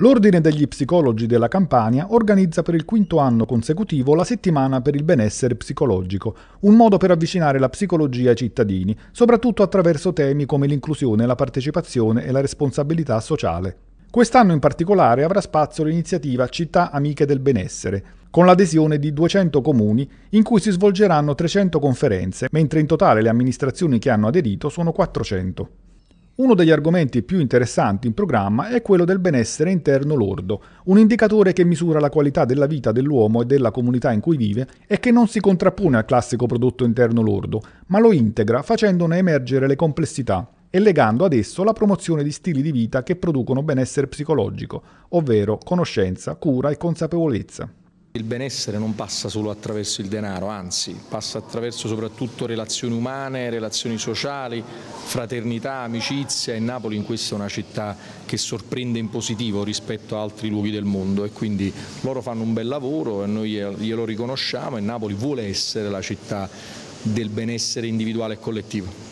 L'Ordine degli Psicologi della Campania organizza per il quinto anno consecutivo la settimana per il benessere psicologico, un modo per avvicinare la psicologia ai cittadini, soprattutto attraverso temi come l'inclusione, la partecipazione e la responsabilità sociale. Quest'anno in particolare avrà spazio l'iniziativa Città Amiche del Benessere, con l'adesione di 200 comuni in cui si svolgeranno 300 conferenze, mentre in totale le amministrazioni che hanno aderito sono 400. Uno degli argomenti più interessanti in programma è quello del benessere interno lordo, un indicatore che misura la qualità della vita dell'uomo e della comunità in cui vive e che non si contrappone al classico prodotto interno lordo, ma lo integra facendone emergere le complessità e legando ad esso la promozione di stili di vita che producono benessere psicologico, ovvero conoscenza, cura e consapevolezza. Il benessere non passa solo attraverso il denaro, anzi passa attraverso soprattutto relazioni umane, relazioni sociali, fraternità, amicizia e Napoli in questa è una città che sorprende in positivo rispetto a altri luoghi del mondo e quindi loro fanno un bel lavoro e noi glielo riconosciamo e Napoli vuole essere la città del benessere individuale e collettivo.